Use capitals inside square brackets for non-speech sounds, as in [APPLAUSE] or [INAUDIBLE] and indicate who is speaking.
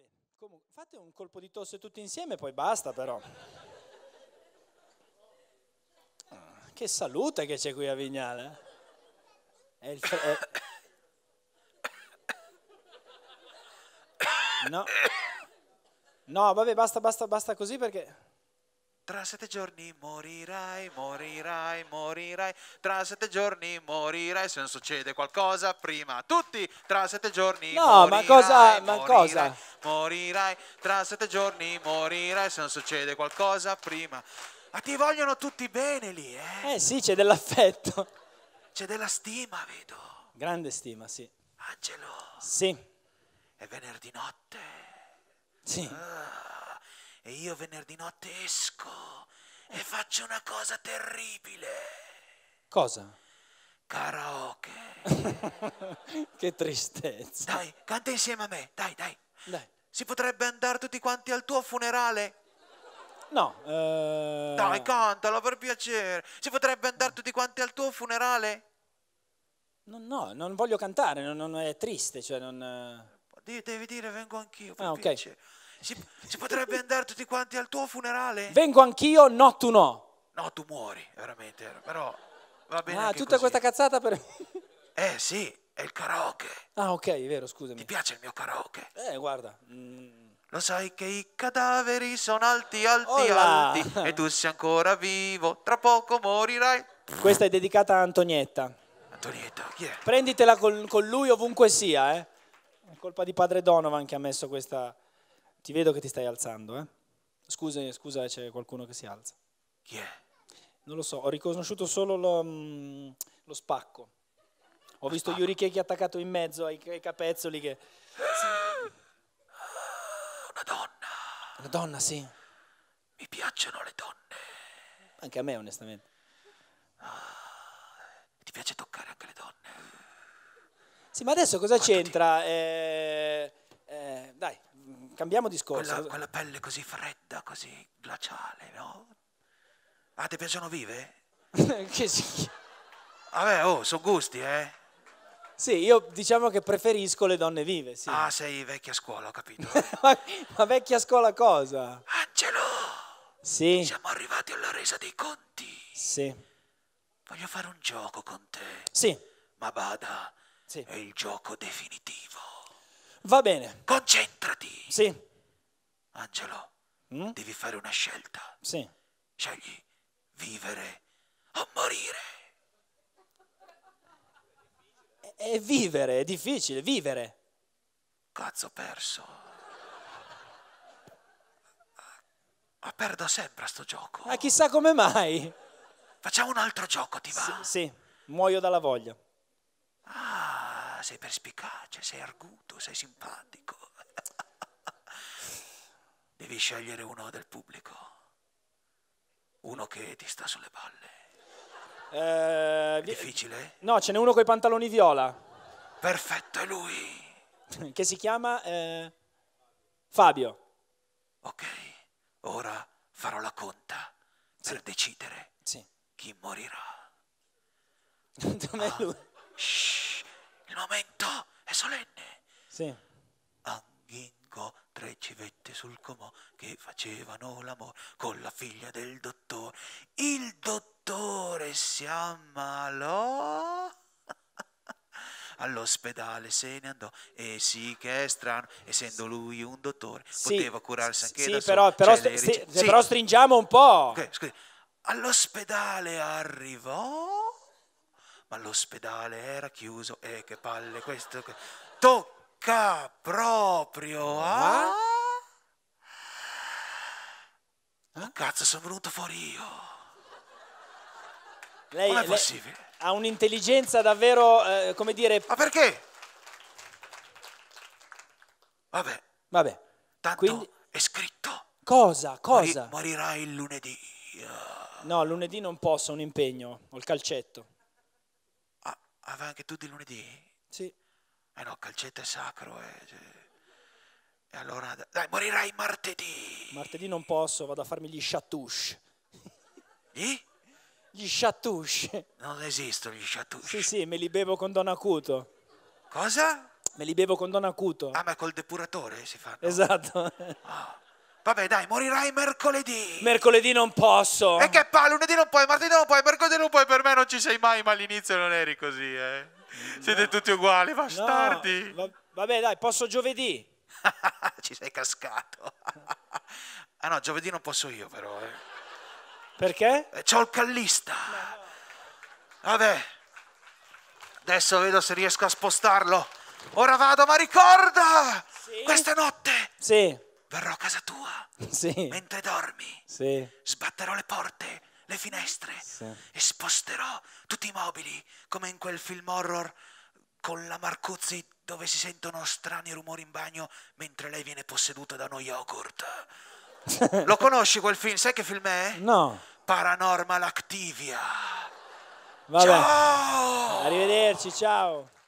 Speaker 1: Vabbè, comunque, fate un colpo di tosse tutti insieme e poi basta però. Ah, che salute che c'è qui a Vignale. Eh. È il fre- è... No. No, vabbè, basta, basta, basta così perché...
Speaker 2: Tra sette giorni morirai, morirai, morirai. Tra sette giorni morirai. Se non succede qualcosa prima, tutti tra sette giorni no, morirai. No, ma cosa? Ma morirai, cosa? Morirai, tra sette giorni morirai. Se non succede qualcosa
Speaker 1: prima. Ma ti vogliono tutti bene lì, eh? Eh sì, c'è dell'affetto. C'è della stima, vedo. Grande stima, sì. Angelo. Sì. È
Speaker 2: venerdì notte. Sì. Ah e io venerdì notte esco e faccio una cosa terribile. Cosa? Karaoke. [LAUGHS] che tristezza. Dai, canta insieme a me, dai, dai. Dai. Si potrebbe andare tutti quanti al tuo funerale?
Speaker 1: No. Eh... Dai,
Speaker 2: cantala per piacere. Si potrebbe andare tutti quanti al tuo funerale?
Speaker 1: No, no non voglio cantare, non, non è triste, cioè non... Eh.
Speaker 2: Devi dire vengo anch'io per ah, okay. piacere. Si, si potrebbe andare tutti quanti al tuo funerale? Vengo
Speaker 1: anch'io, no tu no.
Speaker 2: No, tu muori, veramente, però va bene. Ah, tutta così. questa cazzata per... eh sì, è il karaoke.
Speaker 1: Ah ok, è vero, scusami. Ti
Speaker 2: piace il mio karaoke? Eh, guarda. Mm. Lo sai che i cadaveri sono alti, alti, Olà. alti e tu sei ancora vivo, tra poco morirai.
Speaker 1: Questa è dedicata a Antonietta. Antonietta, chi è? Prenditela con, con lui ovunque sia, eh. È colpa di padre Donovan che ha messo questa ti vedo che ti stai alzando, eh? Scusa, scusa c'è qualcuno che si alza. Chi è? Non lo so, ho riconosciuto solo lo, mm, lo spacco. Ho lo visto spacco. Yurikeki attaccato in mezzo ai, ai capezzoli che... Sì. Una donna. Una donna, sì. Mi piacciono le donne. Anche a me, onestamente. Ah, ti piace toccare anche le donne. Sì, ma adesso cosa Quanto c'entra? Ti... Eh, eh, dai cambiamo discorso. Quella, quella pelle così fredda, così glaciale,
Speaker 2: no? Ah, ti piacciono vive? [LAUGHS] che sì. Vabbè, oh,
Speaker 1: sono gusti, eh? Sì, io diciamo che preferisco le donne vive, sì. Ah, sei vecchia scuola, ho capito. [LAUGHS] ma, ma, vecchia scuola cosa? Angelo! Sì. Siamo
Speaker 2: arrivati alla resa dei conti. Sì. Voglio fare un gioco con te. Sì. Ma bada, sì. è il gioco definitivo. Va bene. Concentrati. Sì. Angelo, mm? devi fare una scelta.
Speaker 1: Sì. Scegli vivere o morire. È, vivere, è difficile, vivere. Cazzo perso. Ma perdo sempre a sto gioco. Ma chissà come mai. Facciamo un altro gioco, ti va? Sì, sì. muoio dalla voglia.
Speaker 2: Ah sei perspicace, sei arguto, sei simpatico. [LAUGHS] Devi scegliere uno del pubblico, uno che ti sta sulle palle. Eh, difficile?
Speaker 1: No, ce n'è uno con i pantaloni viola. Perfetto, è lui. [LAUGHS] che si chiama eh, Fabio. Ok, ora farò la conta sì. per decidere sì. chi morirà. [LAUGHS] non ah.
Speaker 2: lui. Shh il momento è solenne. Sì. Anghingo tre civette sul comò che facevano l'amore con la figlia del dottore. Il dottore si ammalò. [LAUGHS] All'ospedale se ne andò e sì che è strano, essendo lui un dottore, Sì. poteva curarsi anche da Sì, però, solo. però Cioè, le st- sì, però stringiamo un po'. ok, All'ospedale arrivò ma l'ospedale era chiuso e eh, che palle questo che... tocca proprio a eh? Ah? Oh, cazzo, sono
Speaker 1: venuto fuori io.
Speaker 2: Lei, non è lei possibile.
Speaker 1: Ha un'intelligenza davvero, eh, come dire... Ma perché? Vabbè. Vabbè. Tanto Quindi... è scritto. Cosa? Cosa? Mori, morirai il lunedì. No, lunedì non posso, ho un impegno, ho il calcetto.
Speaker 2: Ah, vai anche tu di lunedì? Sì. Eh no, calcetto è sacro. Eh. Cioè.
Speaker 1: E allora, dai, morirai martedì. Martedì non posso, vado a farmi gli chatouche. Gli? Gli chatouche. Non esistono gli chatouche. Sì, sì, me li bevo con Don Acuto. Cosa? Me li bevo con Don Acuto. Ah, ma col depuratore si fanno? Esatto. Oh. Vabbè, dai, morirai mercoledì. Mercoledì non posso. E che
Speaker 2: pa, lunedì non puoi, martedì non puoi, mercoledì non puoi, per me non ci sei mai, ma all'inizio non eri così, eh. No. Siete tutti uguali, bastardi. No. Va vabbè, dai, posso giovedì. [LAUGHS] ci sei cascato. [LAUGHS] ah no, giovedì non posso io però, eh. Perché? Eh, c'ho il callista. No. Vabbè. Adesso vedo se riesco a spostarlo. Ora vado, ma ricorda! Sì. Questa notte! Sì Verrò a casa tua sì. mentre dormi. Sì. Sbatterò le porte, le finestre sì. e sposterò tutti i mobili come in quel film horror con la Marcuzzi dove si sentono strani rumori in bagno mentre lei viene posseduta da uno yogurt. [LAUGHS] Lo conosci quel film? Sai che film è? No. Paranormal Activia.
Speaker 1: Vabbè. Ciao! Arrivederci, ciao.